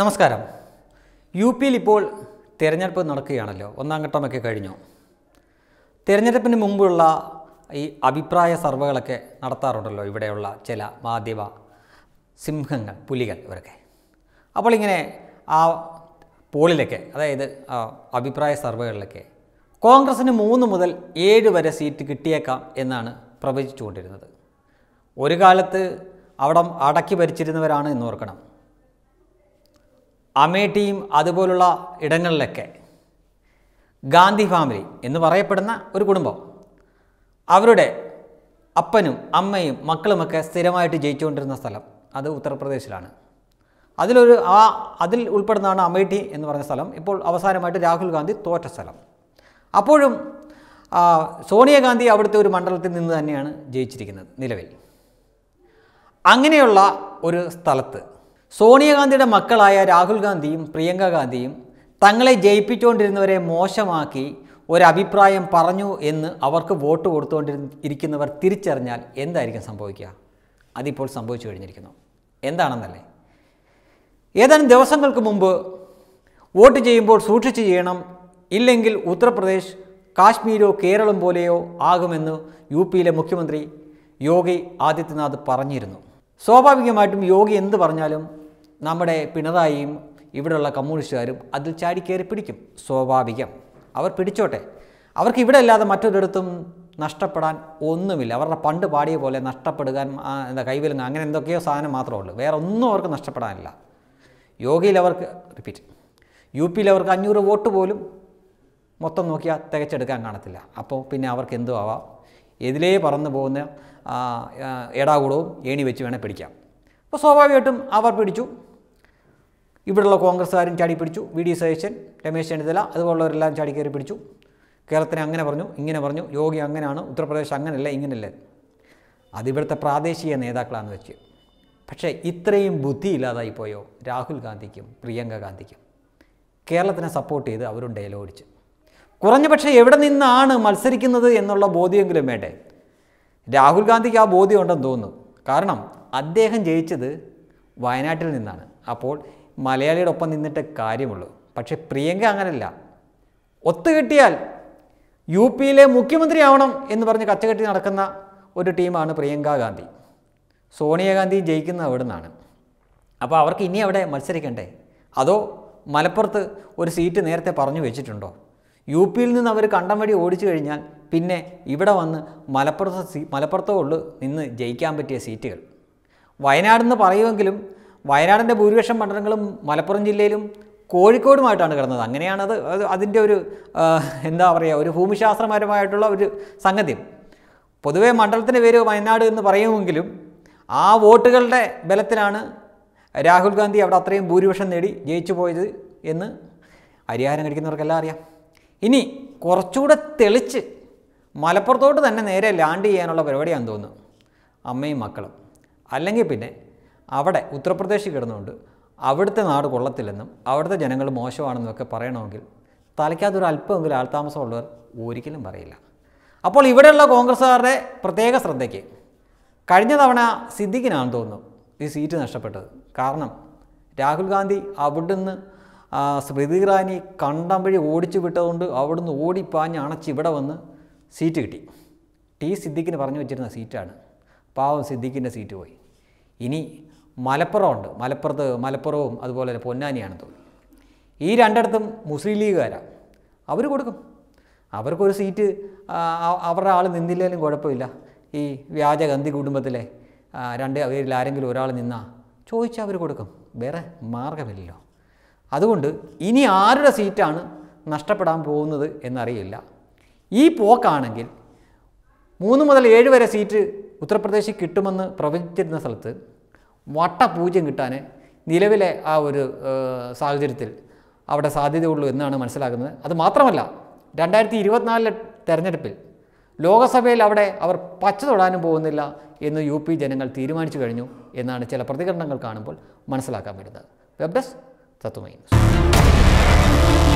നമസ്കാരം യു പിയിൽ ഇപ്പോൾ തിരഞ്ഞെടുപ്പ് നടക്കുകയാണല്ലോ ഒന്നാം ഘട്ടമൊക്കെ കഴിഞ്ഞു തിരഞ്ഞെടുപ്പിന് മുമ്പുള്ള ഈ അഭിപ്രായ സർവകളൊക്കെ നടത്താറുണ്ടല്ലോ ഇവിടെയുള്ള ചില മാധ്യമ സിംഹങ്ങൾ പുലികൾ ഇവരൊക്കെ അപ്പോൾ ഇങ്ങനെ ആ പോളിലൊക്കെ അതായത് അഭിപ്രായ സർവകളിലൊക്കെ കോൺഗ്രസ്സിന് മൂന്ന് മുതൽ ഏഴ് വരെ സീറ്റ് കിട്ടിയേക്കാം എന്നാണ് പ്രവചിച്ചുകൊണ്ടിരുന്നത് ഒരു കാലത്ത് അവിടം അടക്കി ഭരിച്ചിരുന്നവരാണ് എന്ന് ഓർക്കണം അമേഠിയും അതുപോലുള്ള ഇടങ്ങളിലൊക്കെ ഗാന്ധി ഫാമിലി എന്ന് പറയപ്പെടുന്ന ഒരു കുടുംബം അവരുടെ അപ്പനും അമ്മയും മക്കളുമൊക്കെ സ്ഥിരമായിട്ട് ജയിച്ചുകൊണ്ടിരുന്ന സ്ഥലം അത് ഉത്തർപ്രദേശിലാണ് അതിലൊരു ആ അതിൽ ഉൾപ്പെടുന്നതാണ് അമേഠി എന്ന് പറഞ്ഞ സ്ഥലം ഇപ്പോൾ അവസാനമായിട്ട് രാഹുൽ ഗാന്ധി തോറ്റ സ്ഥലം അപ്പോഴും സോണിയാഗാന്ധി അവിടുത്തെ ഒരു മണ്ഡലത്തിൽ നിന്ന് തന്നെയാണ് ജയിച്ചിരിക്കുന്നത് നിലവിൽ അങ്ങനെയുള്ള ഒരു സ്ഥലത്ത് സോണിയാഗാന്ധിയുടെ മക്കളായ രാഹുൽ ഗാന്ധിയും പ്രിയങ്ക ഗാന്ധിയും തങ്ങളെ ജയിപ്പിച്ചുകൊണ്ടിരുന്നവരെ മോശമാക്കി ഒരഭിപ്രായം പറഞ്ഞു എന്ന് അവർക്ക് വോട്ട് കൊടുത്തുകൊണ്ടിരിക്കുന്നവർ തിരിച്ചറിഞ്ഞാൽ എന്തായിരിക്കും സംഭവിക്കുക അതിപ്പോൾ സംഭവിച്ചു കഴിഞ്ഞിരിക്കുന്നു എന്താണെന്നല്ലേ ഏതാനും ദിവസങ്ങൾക്ക് മുമ്പ് വോട്ട് ചെയ്യുമ്പോൾ സൂക്ഷിച്ച് ചെയ്യണം ഇല്ലെങ്കിൽ ഉത്തർപ്രദേശ് കാശ്മീരോ കേരളം പോലെയോ ആകുമെന്ന് യു പിയിലെ മുഖ്യമന്ത്രി യോഗി ആദിത്യനാഥ് പറഞ്ഞിരുന്നു സ്വാഭാവികമായിട്ടും യോഗി എന്ത് പറഞ്ഞാലും നമ്മുടെ പിണറായിയും ഇവിടെയുള്ള കമ്മ്യൂണിസ്റ്റുകാരും അതിൽ ചാടിക്കയറി പിടിക്കും സ്വാഭാവികം അവർ പിടിച്ചോട്ടെ അവർക്ക് ഇവിടെ അല്ലാതെ മറ്റൊരിടത്തും നഷ്ടപ്പെടാൻ ഒന്നുമില്ല അവരുടെ പണ്ട് പാടിയ പോലെ നഷ്ടപ്പെടുകാൻ എന്താ കൈവരുന്ന അങ്ങനെ എന്തൊക്കെയോ സാധനം മാത്രമേ ഉള്ളൂ വേറെ ഒന്നും അവർക്ക് നഷ്ടപ്പെടാനില്ല യോഗയിൽ അവർക്ക് റിപ്പീറ്റ് യു പിയിൽ അവർക്ക് അഞ്ഞൂറ് വോട്ട് പോലും മൊത്തം നോക്കിയാൽ തികച്ചെടുക്കാൻ കാണത്തില്ല അപ്പോൾ പിന്നെ അവർക്ക് എന്തോ ആവാം എതിലേ പറന്നു പോകുന്ന എടാകൂടവും ഏണി വെച്ച് വേണേൽ പിടിക്കാം അപ്പോൾ സ്വാഭാവികമായിട്ടും അവർ പിടിച്ചു ഇവിടെയുള്ള കോൺഗ്രസ്സുകാരും ചാടി പിടിച്ചു വി ഡി സതീശൻ രമേശ് ചെന്നിത്തല അതുപോലുള്ളവരെല്ലാം ചാടി കയറി പിടിച്ചു കേരളത്തിനെ അങ്ങനെ പറഞ്ഞു ഇങ്ങനെ പറഞ്ഞു യോഗി അങ്ങനെയാണ് ഉത്തർപ്രദേശ് അങ്ങനെയല്ല ഇങ്ങനെയല്ല അതിവിടുത്തെ പ്രാദേശിക നേതാക്കളാണ് വെച്ച് പക്ഷേ ഇത്രയും ബുദ്ധിയില്ലാതായിപ്പോയോ രാഹുൽ ഗാന്ധിക്കും പ്രിയങ്ക ഗാന്ധിക്കും കേരളത്തിനെ സപ്പോർട്ട് ചെയ്ത് അവരും ഓടിച്ച് കുറഞ്ഞ പക്ഷേ എവിടെ നിന്നാണ് മത്സരിക്കുന്നത് എന്നുള്ള ബോധ്യമെങ്കിലും വേണ്ടേ രാഹുൽ ഗാന്ധിക്ക് ആ ബോധ്യം ഉണ്ടെന്ന് തോന്നുന്നു കാരണം അദ്ദേഹം ജയിച്ചത് വയനാട്ടിൽ നിന്നാണ് അപ്പോൾ മലയാളിയുടെ ഒപ്പം നിന്നിട്ട് കാര്യമുള്ളൂ പക്ഷേ പ്രിയങ്ക അങ്ങനല്ല ഒത്തുകിട്ടിയാൽ യു പിയിലെ മുഖ്യമന്ത്രിയാവണം എന്ന് പറഞ്ഞ് കച്ചകെട്ടി നടക്കുന്ന ഒരു ടീമാണ് പ്രിയങ്ക ഗാന്ധി സോണിയാഗാന്ധി ജയിക്കുന്നത് അവിടെ നിന്നാണ് അപ്പോൾ അവർക്ക് ഇനി അവിടെ മത്സരിക്കണ്ടേ അതോ മലപ്പുറത്ത് ഒരു സീറ്റ് നേരത്തെ പറഞ്ഞു വെച്ചിട്ടുണ്ടോ യു പിയിൽ നിന്ന് അവർ കണ്ടം വഴി ഓടിച്ചു കഴിഞ്ഞാൽ പിന്നെ ഇവിടെ വന്ന് മലപ്പുറത്ത് സീ മലപ്പുറത്തോ ഉള്ളു നിന്ന് ജയിക്കാൻ പറ്റിയ സീറ്റുകൾ വയനാടെന്ന് പറയുമെങ്കിലും വയനാടിൻ്റെ ഭൂരിപക്ഷം മണ്ഡലങ്ങളും മലപ്പുറം ജില്ലയിലും കോഴിക്കോടുമായിട്ടാണ് കിടന്നത് അങ്ങനെയാണത് അതിൻ്റെ ഒരു എന്താ പറയുക ഒരു ഭൂമിശാസ്ത്രപരമായിട്ടുള്ള ഒരു സംഗതി പൊതുവെ മണ്ഡലത്തിൻ്റെ പേര് വയനാട് എന്ന് പറയുമെങ്കിലും ആ വോട്ടുകളുടെ ബലത്തിലാണ് രാഹുൽ ഗാന്ധി അവിടെ അത്രയും ഭൂരിപക്ഷം നേടി ജയിച്ചു പോയത് എന്ന് അരിഹാരം കഴിക്കുന്നവർക്കെല്ലാം അറിയാം ഇനി കുറച്ചുകൂടെ തെളിച്ച് മലപ്പുറത്തോട്ട് തന്നെ നേരെ ലാൻഡ് ചെയ്യാനുള്ള പരിപാടിയാണെന്ന് തോന്നുന്നു അമ്മയും മക്കളും അല്ലെങ്കിൽ പിന്നെ അവിടെ ഉത്തർപ്രദേശിൽ കിടന്നുകൊണ്ട് അവിടുത്തെ നാട് കൊള്ളത്തില്ലെന്നും അവിടുത്തെ ജനങ്ങൾ മോശമാണെന്നൊക്കെ പറയണമെങ്കിൽ തലയ്ക്കകത്തൊരു അല്പമെങ്കിലും ആൾതാമസമുള്ളവർ ഒരിക്കലും പറയില്ല അപ്പോൾ ഇവിടെയുള്ള കോൺഗ്രസ്സുകാരുടെ പ്രത്യേക ശ്രദ്ധയ്ക്ക് കഴിഞ്ഞ തവണ സിദ്ദിഖിനാണെന്ന് തോന്നുന്നു ഈ സീറ്റ് നഷ്ടപ്പെട്ടത് കാരണം രാഹുൽ ഗാന്ധി അവിടുന്ന് സ്മൃതി ഇറാനി കണ്ടം വഴി ഓടിച്ചു വിട്ടതുകൊണ്ട് അവിടുന്ന് ഓടിപ്പാഞ്ഞ് അണച്ച് ഇവിടെ വന്ന് സീറ്റ് കിട്ടി ടി സിദ്ദിഖിന് പറഞ്ഞു വെച്ചിരുന്ന സീറ്റാണ് പാവം സിദ്ദിഖിൻ്റെ സീറ്റ് പോയി ഇനി മലപ്പുറമുണ്ട് മലപ്പുറത്ത് മലപ്പുറവും അതുപോലെ തന്നെ പൊന്നാനിയാണ് തോന്നുന്നു ഈ രണ്ടിടത്തും മുസ്ലിം ലീഗുകാരാണ് അവർ കൊടുക്കും അവർക്കൊരു സീറ്റ് അവരുടെ ആൾ നിന്നില്ലെങ്കിലും കുഴപ്പമില്ല ഈ വ്യാജ ഗന്ധി കുടുംബത്തിലെ രണ്ട് പേരിൽ ആരെങ്കിലും ഒരാൾ നിന്നാൽ ചോദിച്ചാൽ അവർ കൊടുക്കും വേറെ മാർഗമില്ലല്ലോ അതുകൊണ്ട് ഇനി ആരുടെ സീറ്റാണ് നഷ്ടപ്പെടാൻ പോകുന്നത് എന്നറിയില്ല ഈ പോക്കാണെങ്കിൽ മൂന്ന് മുതൽ ഏഴ് വരെ സീറ്റ് ഉത്തർപ്രദേശിൽ കിട്ടുമെന്ന് പ്രവചിച്ചിരുന്ന സ്ഥലത്ത് വട്ട പൂജ്യം കിട്ടാൻ നിലവിലെ ആ ഒരു സാഹചര്യത്തിൽ അവിടെ സാധ്യതയുള്ളൂ എന്നാണ് മനസ്സിലാക്കുന്നത് അത് മാത്രമല്ല രണ്ടായിരത്തി ഇരുപത്തിനാലിലെ തെരഞ്ഞെടുപ്പിൽ ലോകസഭയിൽ അവിടെ അവർ പച്ച തൊടാനും പോകുന്നില്ല എന്ന് യു പി ജനങ്ങൾ തീരുമാനിച്ചു കഴിഞ്ഞു എന്നാണ് ചില പ്രതികരണങ്ങൾ കാണുമ്പോൾ മനസ്സിലാക്കാൻ പറ്റുന്നത് വെബ് ഡെസ്ക് തത്വമൈ